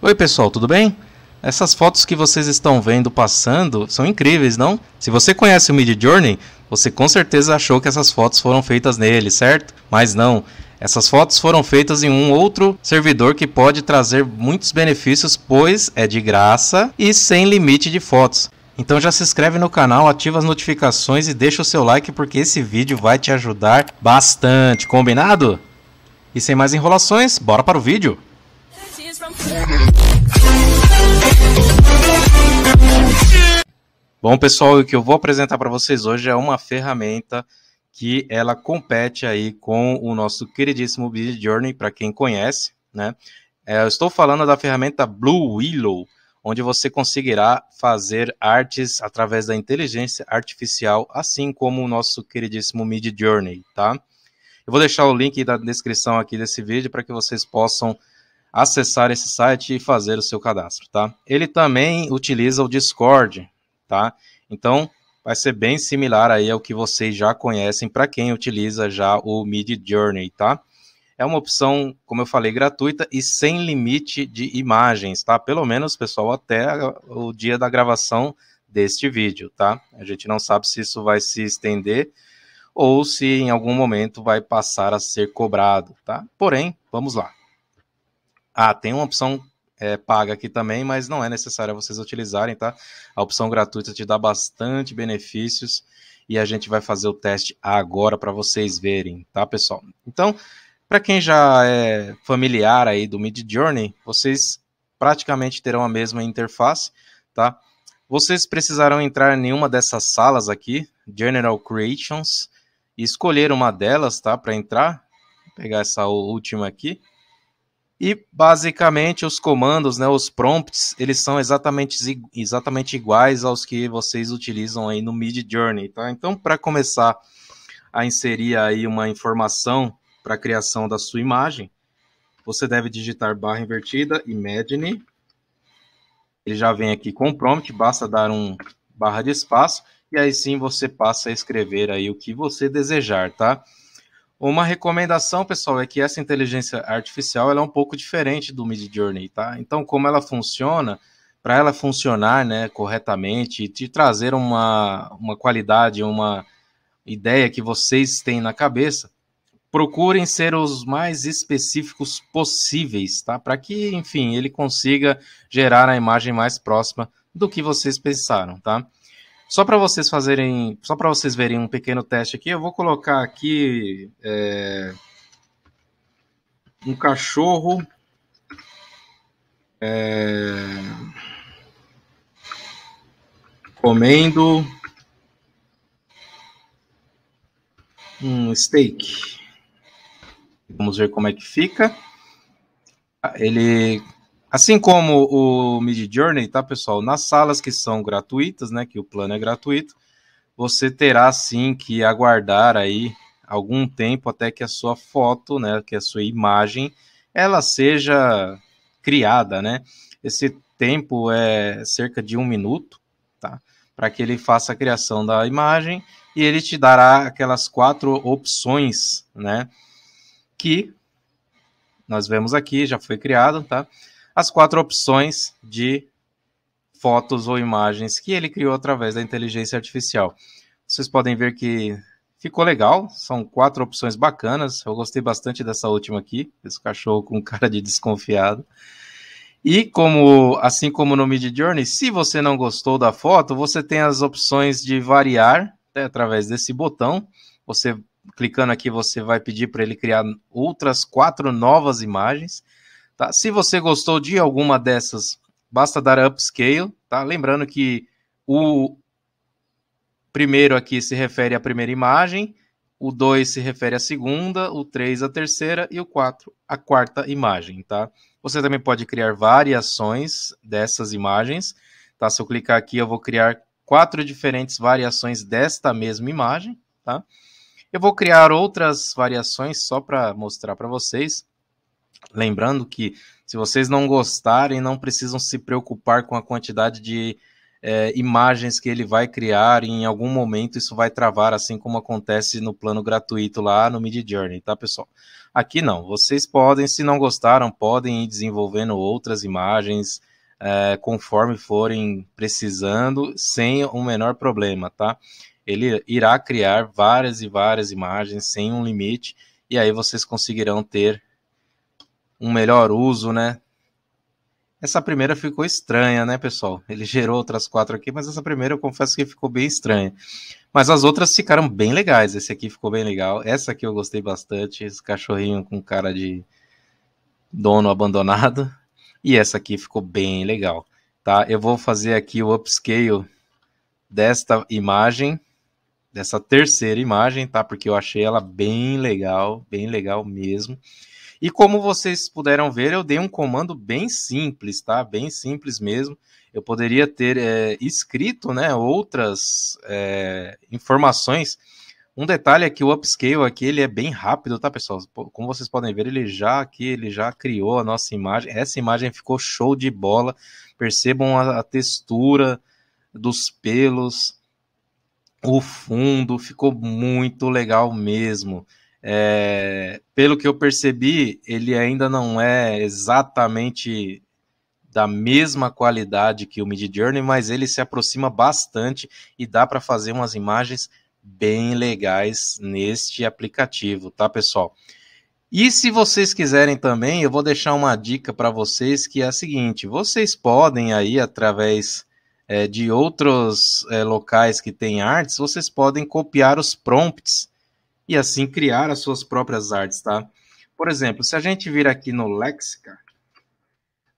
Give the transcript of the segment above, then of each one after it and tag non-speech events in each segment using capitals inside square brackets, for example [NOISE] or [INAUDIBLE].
Oi pessoal, tudo bem? Essas fotos que vocês estão vendo passando são incríveis, não? Se você conhece o Mid Journey, você com certeza achou que essas fotos foram feitas nele, certo? Mas não. Essas fotos foram feitas em um outro servidor que pode trazer muitos benefícios, pois é de graça e sem limite de fotos. Então já se inscreve no canal, ativa as notificações e deixa o seu like porque esse vídeo vai te ajudar bastante, combinado? E sem mais enrolações, bora para o vídeo! Bom, pessoal, o que eu vou apresentar para vocês hoje é uma ferramenta que ela compete aí com o nosso queridíssimo Journey para quem conhece, né? É, eu estou falando da ferramenta Blue Willow, onde você conseguirá fazer artes através da inteligência artificial, assim como o nosso queridíssimo Mid Journey, tá? Eu vou deixar o link da descrição aqui desse vídeo para que vocês possam acessar esse site e fazer o seu cadastro, tá? Ele também utiliza o Discord, tá? Então, vai ser bem similar aí ao que vocês já conhecem para quem utiliza já o Mid Journey, tá? É uma opção, como eu falei, gratuita e sem limite de imagens, tá? Pelo menos, pessoal, até o dia da gravação deste vídeo, tá? A gente não sabe se isso vai se estender ou se em algum momento vai passar a ser cobrado, tá? Porém, vamos lá. Ah, tem uma opção é, paga aqui também, mas não é necessário vocês utilizarem, tá? A opção gratuita te dá bastante benefícios e a gente vai fazer o teste agora para vocês verem, tá, pessoal? Então, para quem já é familiar aí do Mid Journey, vocês praticamente terão a mesma interface, tá? Vocês precisarão entrar em uma dessas salas aqui, General Creations, e escolher uma delas, tá, para entrar. Vou pegar essa última aqui. E basicamente os comandos, né, os prompts, eles são exatamente, exatamente iguais aos que vocês utilizam aí no Mid Journey, tá? Então, para começar a inserir aí uma informação para a criação da sua imagem, você deve digitar barra invertida imagine. Ele já vem aqui com o prompt, basta dar um barra de espaço e aí sim você passa a escrever aí o que você desejar, tá? Uma recomendação, pessoal, é que essa inteligência artificial ela é um pouco diferente do Mid Journey, tá? Então, como ela funciona, para ela funcionar né, corretamente e te trazer uma, uma qualidade, uma ideia que vocês têm na cabeça, procurem ser os mais específicos possíveis, tá? Para que, enfim, ele consiga gerar a imagem mais próxima do que vocês pensaram, tá? Só para vocês fazerem, só para vocês verem um pequeno teste aqui, eu vou colocar aqui é, um cachorro. É, comendo um steak. Vamos ver como é que fica. Ele Assim como o Mid Journey, tá, pessoal? Nas salas que são gratuitas, né? Que o plano é gratuito, você terá sim que aguardar aí algum tempo até que a sua foto, né? Que a sua imagem, ela seja criada, né? Esse tempo é cerca de um minuto, tá? Para que ele faça a criação da imagem e ele te dará aquelas quatro opções, né? Que nós vemos aqui, já foi criado, tá? as quatro opções de fotos ou imagens que ele criou através da inteligência artificial. Vocês podem ver que ficou legal, são quatro opções bacanas. Eu gostei bastante dessa última aqui, esse cachorro com [LAUGHS] cara de desconfiado. E como, assim como no Mid Journey, se você não gostou da foto, você tem as opções de variar né, através desse botão. Você clicando aqui, você vai pedir para ele criar outras quatro novas imagens. Tá? Se você gostou de alguma dessas, basta dar upscale, tá? Lembrando que o primeiro aqui se refere à primeira imagem, o 2 se refere à segunda, o 3 à terceira e o 4 à quarta imagem, tá? Você também pode criar variações dessas imagens, tá? Se eu clicar aqui, eu vou criar quatro diferentes variações desta mesma imagem, tá? Eu vou criar outras variações só para mostrar para vocês. Lembrando que se vocês não gostarem, não precisam se preocupar com a quantidade de é, imagens que ele vai criar e em algum momento isso vai travar, assim como acontece no plano gratuito lá no Mid Journey, tá, pessoal? Aqui não, vocês podem, se não gostaram, podem ir desenvolvendo outras imagens é, conforme forem precisando, sem o menor problema, tá? Ele irá criar várias e várias imagens sem um limite, e aí vocês conseguirão ter um melhor uso, né? Essa primeira ficou estranha, né, pessoal? Ele gerou outras quatro aqui, mas essa primeira eu confesso que ficou bem estranha. Mas as outras ficaram bem legais. Esse aqui ficou bem legal. Essa aqui eu gostei bastante. Esse cachorrinho com cara de dono abandonado. E essa aqui ficou bem legal. Tá? Eu vou fazer aqui o upscale desta imagem, dessa terceira imagem, tá? Porque eu achei ela bem legal, bem legal mesmo. E como vocês puderam ver, eu dei um comando bem simples, tá? Bem simples mesmo. Eu poderia ter é, escrito né, outras é, informações. Um detalhe é que o upscale aqui ele é bem rápido, tá, pessoal? Como vocês podem ver, ele já aqui ele já criou a nossa imagem. Essa imagem ficou show de bola. Percebam a, a textura dos pelos, o fundo ficou muito legal mesmo. É, pelo que eu percebi, ele ainda não é exatamente da mesma qualidade que o Mid Journey, mas ele se aproxima bastante e dá para fazer umas imagens bem legais neste aplicativo, tá, pessoal? E se vocês quiserem também, eu vou deixar uma dica para vocês que é a seguinte: vocês podem aí através é, de outros é, locais que tem artes, vocês podem copiar os prompts e assim criar as suas próprias artes, tá? Por exemplo, se a gente vir aqui no Lexica,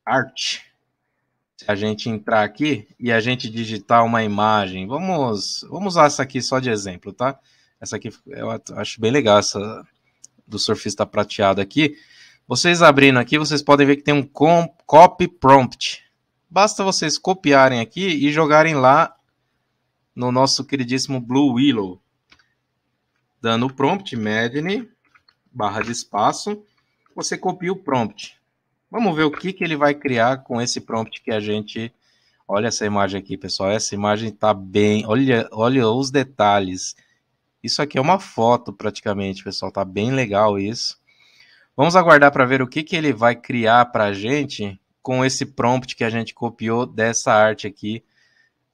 arte, se a gente entrar aqui e a gente digitar uma imagem, vamos, vamos usar essa aqui só de exemplo, tá? Essa aqui eu acho bem legal, essa do surfista prateado aqui. Vocês abrindo aqui, vocês podem ver que tem um copy prompt. Basta vocês copiarem aqui e jogarem lá no nosso queridíssimo Blue Willow dando o prompt medne, barra de espaço, você copia o prompt. Vamos ver o que, que ele vai criar com esse prompt que a gente... Olha essa imagem aqui, pessoal. Essa imagem está bem... Olha, olha os detalhes. Isso aqui é uma foto, praticamente, pessoal. Tá bem legal isso. Vamos aguardar para ver o que, que ele vai criar para a gente com esse prompt que a gente copiou dessa arte aqui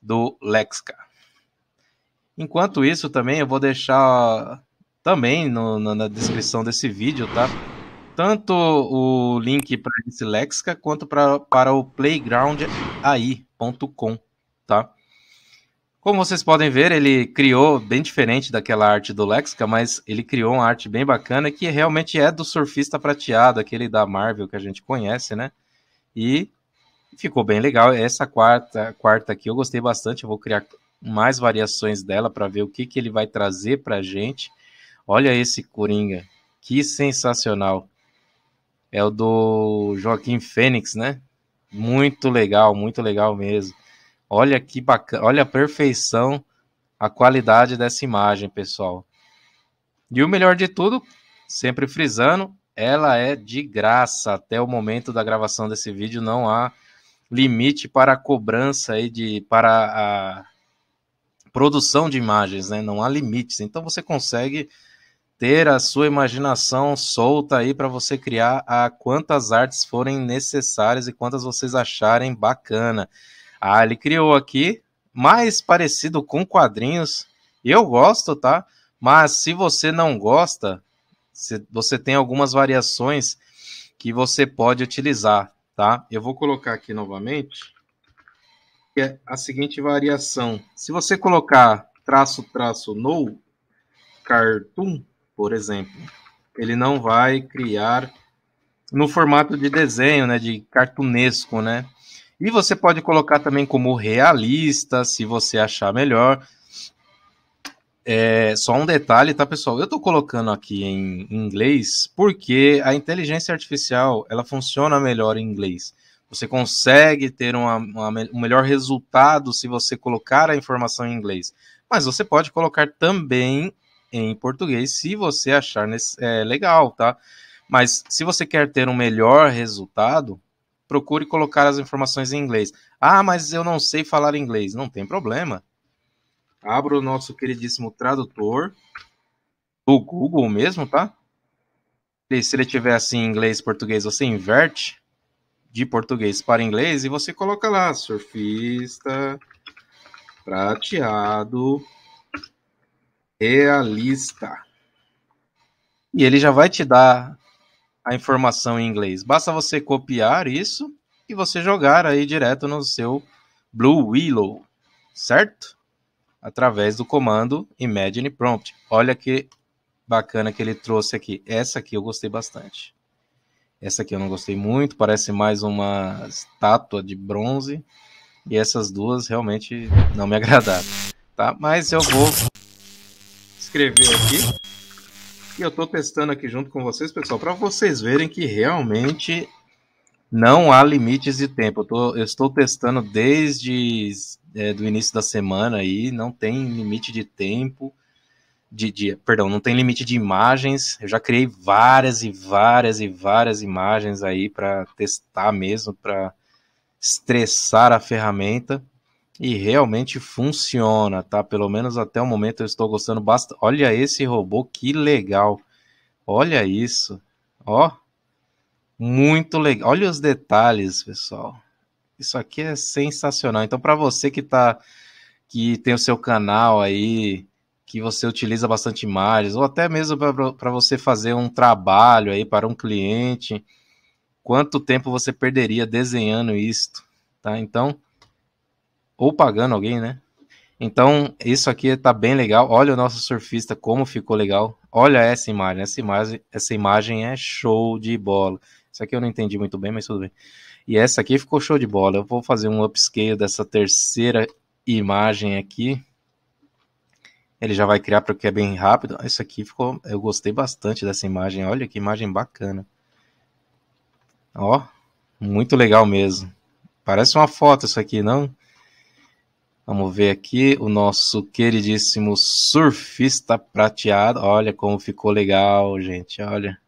do Lexca. Enquanto isso, também eu vou deixar também no, no, na descrição desse vídeo, tá? Tanto o link para esse Lexica quanto pra, para o playgroundai.com, tá? Como vocês podem ver, ele criou, bem diferente daquela arte do Lexica, mas ele criou uma arte bem bacana que realmente é do surfista prateado, aquele da Marvel que a gente conhece, né? E ficou bem legal. Essa quarta, quarta aqui eu gostei bastante, eu vou criar mais variações dela para ver o que, que ele vai trazer para a gente. Olha esse Coringa, que sensacional! É o do Joaquim Fênix, né? Muito legal, muito legal mesmo. Olha que bacana, olha a perfeição, a qualidade dessa imagem, pessoal. E o melhor de tudo, sempre frisando, ela é de graça. Até o momento da gravação desse vídeo não há limite para a cobrança aí de para a produção de imagens, né? Não há limites. Então você consegue ter a sua imaginação solta aí para você criar a quantas artes forem necessárias e quantas vocês acharem bacana. Ah, ele criou aqui mais parecido com quadrinhos. Eu gosto, tá? Mas se você não gosta, você tem algumas variações que você pode utilizar, tá? Eu vou colocar aqui novamente é a seguinte variação. Se você colocar traço, traço, no cartoon, por exemplo, ele não vai criar no formato de desenho, né, de cartunesco, né? E você pode colocar também como realista, se você achar melhor. É, só um detalhe, tá, pessoal? Eu estou colocando aqui em inglês porque a inteligência artificial ela funciona melhor em inglês. Você consegue ter uma, uma, um melhor resultado se você colocar a informação em inglês. Mas você pode colocar também em português se você achar nesse, é, legal, tá? Mas se você quer ter um melhor resultado, procure colocar as informações em inglês. Ah, mas eu não sei falar inglês. Não tem problema. Abra o nosso queridíssimo tradutor, o Google mesmo, tá? E se ele tiver assim inglês, português, você inverte de português para inglês e você coloca lá surfista, prateado, realista. E ele já vai te dar a informação em inglês. Basta você copiar isso e você jogar aí direto no seu Blue Willow, certo? Através do comando Imagine Prompt. Olha que bacana que ele trouxe aqui. Essa aqui eu gostei bastante. Essa aqui eu não gostei muito, parece mais uma estátua de bronze. E essas duas realmente não me [LAUGHS] agradaram, tá? Mas eu vou escrever aqui. E eu estou testando aqui junto com vocês, pessoal, para vocês verem que realmente não há limites de tempo. Eu, tô, eu estou testando desde é, do início da semana aí, não tem limite de tempo de, de, perdão, não tem limite de imagens. Eu já criei várias e várias e várias imagens aí para testar mesmo, para estressar a ferramenta e realmente funciona, tá? Pelo menos até o momento eu estou gostando bastante. Olha esse robô, que legal. Olha isso. Ó. Muito legal. Olha os detalhes, pessoal. Isso aqui é sensacional. Então para você que tá que tem o seu canal aí que você utiliza bastante imagens, ou até mesmo para você fazer um trabalho aí para um cliente, quanto tempo você perderia desenhando isto, tá? Então, ou pagando alguém, né? Então, isso aqui tá bem legal. Olha o nosso surfista, como ficou legal. Olha essa imagem. Essa imagem, essa imagem é show de bola. Isso aqui eu não entendi muito bem, mas tudo bem. E essa aqui ficou show de bola. Eu vou fazer um upscale dessa terceira imagem aqui. Ele já vai criar porque é bem rápido. Isso aqui ficou. Eu gostei bastante dessa imagem. Olha que imagem bacana. Ó, muito legal mesmo. Parece uma foto isso aqui, não? Vamos ver aqui o nosso queridíssimo surfista prateado. Olha como ficou legal, gente. Olha.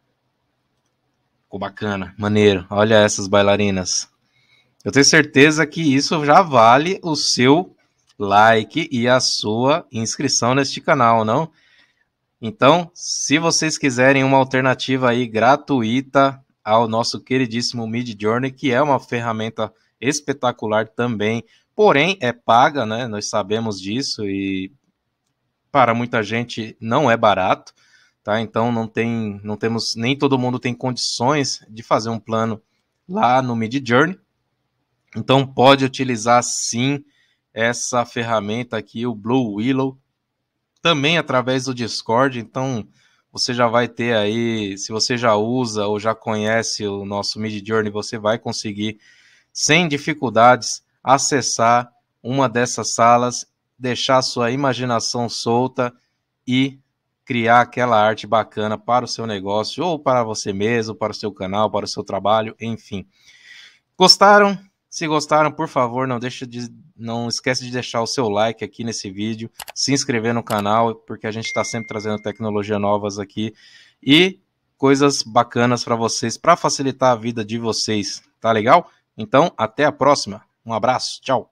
Ficou bacana, maneiro. Olha essas bailarinas. Eu tenho certeza que isso já vale o seu like e a sua inscrição neste canal, não? Então, se vocês quiserem uma alternativa aí gratuita ao nosso queridíssimo Mid Journey, que é uma ferramenta espetacular também, porém é paga, né? Nós sabemos disso e para muita gente não é barato, tá? Então não tem, não temos nem todo mundo tem condições de fazer um plano lá no Mid Journey. Então pode utilizar sim essa ferramenta aqui, o Blue Willow, também através do Discord. Então, você já vai ter aí, se você já usa ou já conhece o nosso Mid Journey, você vai conseguir sem dificuldades acessar uma dessas salas, deixar sua imaginação solta e criar aquela arte bacana para o seu negócio ou para você mesmo, para o seu canal, para o seu trabalho, enfim. Gostaram? Se gostaram, por favor, não deixa de, não esquece de deixar o seu like aqui nesse vídeo, se inscrever no canal, porque a gente está sempre trazendo tecnologia novas aqui e coisas bacanas para vocês, para facilitar a vida de vocês, tá legal? Então, até a próxima. Um abraço, tchau.